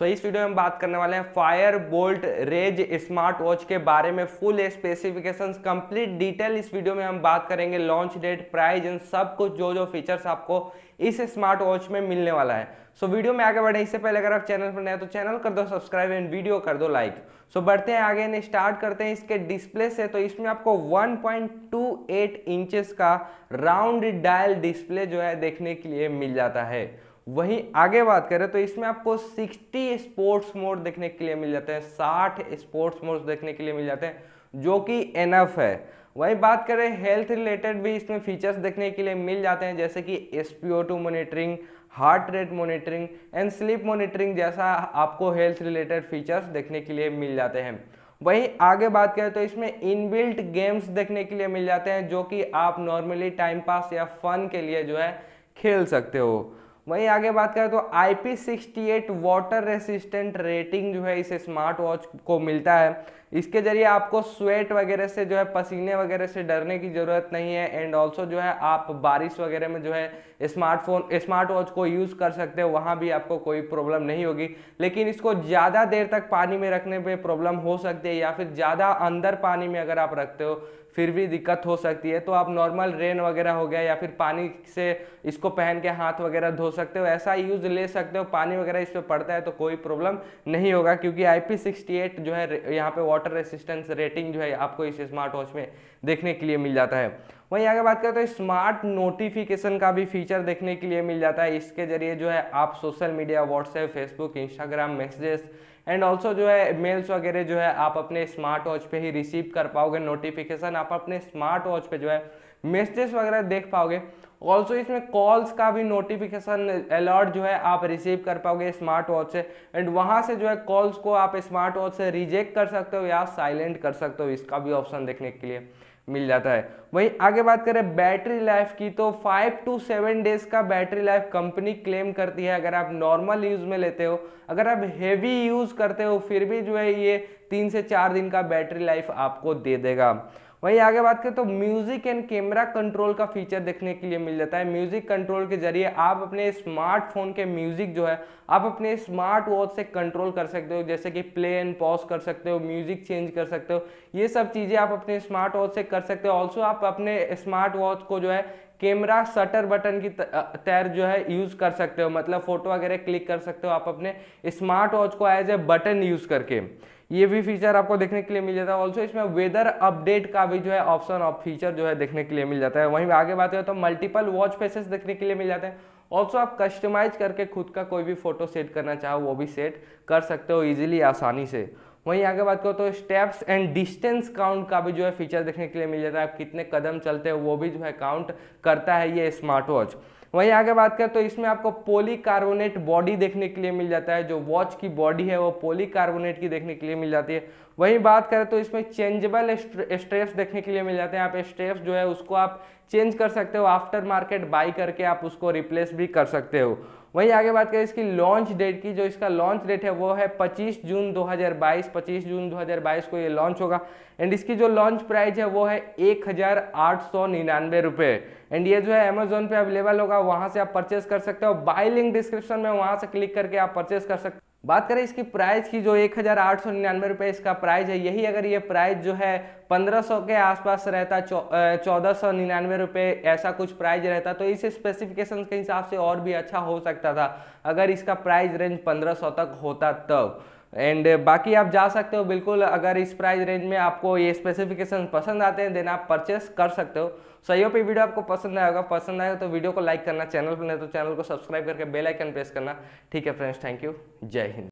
सो इस वीडियो में हम बात करने वाले हैं fire bolt rage smart watch के बारे में फुल स्पेसिफिकेशंस कंप्लीट डिटेल इस वीडियो में हम बात करेंगे लॉन्च डेट प्राइस एंड सब कुछ जो जो फीचर्स आपको इस स्मार्ट वॉच में मिलने वाला है सो so, वीडियो में आगे बढ़े इससे पहले अगर आप चैनल पर नए तो चैनल कर दो सब्सक्राइब एंड वीडियो कर दो लाइक सो so, बढ़ते हैं आगे स्टार्ट करते हैं इसके डिस्प्ले से तो इसमें आपको 1.28 इंचेस का राउंड डायल डिस्प्ले जो है देखने के लिए मिल जाता है वहीं आगे बात करें तो इसमें आपको 60 स्पोर्ट्स मोड देखने के लिए मिल जाते हैं 60 स्पोर्ट्स मोड देखने के लिए मिल जाते हैं जो कि एनफ है वहीं बात करें हेल्थ रिलेटेड भी इसमें फीचर्स देखने के लिए मिल जाते हैं जैसे कि एस टू monitoring heart rate monitoring and sleep monitoring जैसा आपको हेल्थ रिलेटेड फीचर्स देखने के लिए मिल जाते हैं वहीं आगे बात करें तो इसमें इनबिल्ट गेम्स देखने के लिए मिल जाते हैं जो कि आप नॉर्मली टाइम पास या फन के लिए जो है खेल सकते हो वहीं आगे बात करें तो I P sixty eight water resistant rating जो है इस स्मार्ट वॉच को मिलता है इसके जरिए आपको स्वेट वगैरह से जो है पसीने वगैरह से डरने की ज़रूरत नहीं है एंड ऑल्सो जो है आप बारिश वगैरह में जो है स्मार्टफोन स्मार्ट वॉच को यूज़ कर सकते हो वहां भी आपको कोई प्रॉब्लम नहीं होगी लेकिन इसको ज़्यादा देर तक पानी में रखने पर प्रॉब्लम हो सकती है या फिर ज़्यादा अंदर पानी में अगर आप रखते हो फिर भी दिक्कत हो सकती है तो आप नॉर्मल रेन वगैरह हो गया या फिर पानी से इसको पहन के हाथ वगैरह धो सकते हो ऐसा यूज़ ले सकते हो पानी वगैरह इस पर पड़ता है तो कोई प्रॉब्लम नहीं होगा क्योंकि आई जो है यहाँ पे वॉटर वाटर रेसिस्टेंस रेटिंग जो है आपको इस स्मार्ट वॉच में देखने के लिए मिल जाता है वहीं आगे बात करें तो स्मार्ट नोटिफिकेशन का भी फीचर देखने के लिए मिल जाता है इसके जरिए जो है आप social media WhatsApp Facebook Instagram messages and also जो है मेल्स वगैरह जो है आप अपने स्मार्ट वॉच पे ही रिसीव कर पाओगे नोटिफिकेशन आप अपने स्मार्ट वॉच पे जो है मैसेज वगैरह देख पाओगे ऑल्सो इसमें कॉल्स का भी नोटिफिकेशन अलर्ट जो है आप रिसीव कर पाओगे स्मार्ट वॉच से एंड वहाँ से जो है कॉल्स को आप स्मार्ट वॉच से रिजेक्ट कर सकते हो या साइलेंट कर सकते हो इसका भी ऑप्शन देखने के लिए मिल जाता है वहीं आगे बात करें बैटरी लाइफ की तो फाइव टू सेवन डेज का बैटरी लाइफ कंपनी क्लेम करती है अगर आप नॉर्मल यूज़ में लेते हो अगर आप हेवी यूज़ करते हो फिर भी जो है ये तीन से चार दिन का बैटरी लाइफ आपको दे देगा वहीं आगे बात करें तो म्यूजिक एंड कैमरा कंट्रोल का फीचर देखने के लिए मिल जाता है म्यूजिक कंट्रोल के जरिए आप अपने स्मार्टफोन के म्यूजिक जो है आप अपने स्मार्ट वॉच से कंट्रोल कर सकते हो जैसे कि प्ले एंड पॉज कर सकते हो म्यूजिक चेंज कर सकते हो ये सब चीज़ें आप अपने स्मार्ट वॉच से कर सकते हो ऑल्सो आप अपने स्मार्ट वॉच को जो है कैमरा शटर बटन की तैर जो है यूज़ कर सकते हो मतलब फ़ोटो वगैरह क्लिक कर सकते हो आप अपने स्मार्ट वॉच को एज ए बटन यूज़ करके ये भी फीचर आपको देखने के लिए मिल जाता है ऑल्सो इसमें वेदर अपडेट का भी जो है ऑप्शन ऑफ फीचर जो है देखने के लिए मिल जाता है वहीं आगे बात करें तो मल्टीपल वॉच फेसेस देखने के लिए मिल जाते हैं ऑल्सो आप कस्टमाइज करके खुद का कोई भी फोटो सेट करना चाहो वो भी सेट कर सकते हो ईजिली आसानी से वहीं आगे बात करो तो स्टेप्स एंड डिस्टेंस काउंट का भी जो है फीचर देखने के लिए मिल जाता है आप कितने कदम चलते हैं वो भी जो है काउंट करता है ये स्मार्ट वॉच वहीं आगे बात करें तो इसमें आपको पॉलीकार्बोनेट बॉडी देखने के लिए मिल जाता है जो वॉच की बॉडी है वो पॉलीकार्बोनेट की देखने के लिए मिल जाती है वहीं बात करें तो इसमें चेंजेबल स्ट्रेप्स देखने के लिए मिल जाते हैं आप स्ट्रेप्स जो है उसको आप चेंज कर सकते हो आफ्टर मार्केट बाई करके आप उसको रिप्लेस भी कर सकते हो वहीं आगे बात करें इसकी लॉन्च डेट की जो इसका लॉन्च डेट है वो है 25 जून 2022 25 जून 2022 को ये लॉन्च होगा एंड इसकी जो लॉन्च प्राइस है वो है एक हज़ार आठ सौ निन्यानवे रुपये एंड ये जो है अमेजोन पे अवेलेबल होगा वहाँ से आप परचेस कर सकते हो बाई लिंक डिस्क्रिप्शन में वहाँ से क्लिक करके आप परचेस कर सकते हो बात करें इसकी प्राइस की जो एक हज़ार आठ सौ निन्यानवे रुपये इसका प्राइस है यही अगर ये प्राइस जो है पंद्रह सौ के आसपास रहता चौदह सौ निन्यानवे रुपये ऐसा कुछ प्राइस रहता तो इस स्पेसिफिकेशन के हिसाब से और भी अच्छा हो सकता था अगर इसका प्राइस रेंज पंद्रह सौ तक होता तब तो। एंड uh, बाकी आप जा सकते हो बिल्कुल अगर इस प्राइस रेंज में आपको ये स्पेसिफिकेशन पसंद आते हैं देन आप परचेस कर सकते हो सो ये पे वीडियो आपको पसंद आएगा पसंद आएगा तो वीडियो को लाइक करना चैनल पर नहीं तो चैनल को सब्सक्राइब करके बेल आइकन प्रेस करना ठीक है फ्रेंड्स थैंक यू जय हिंद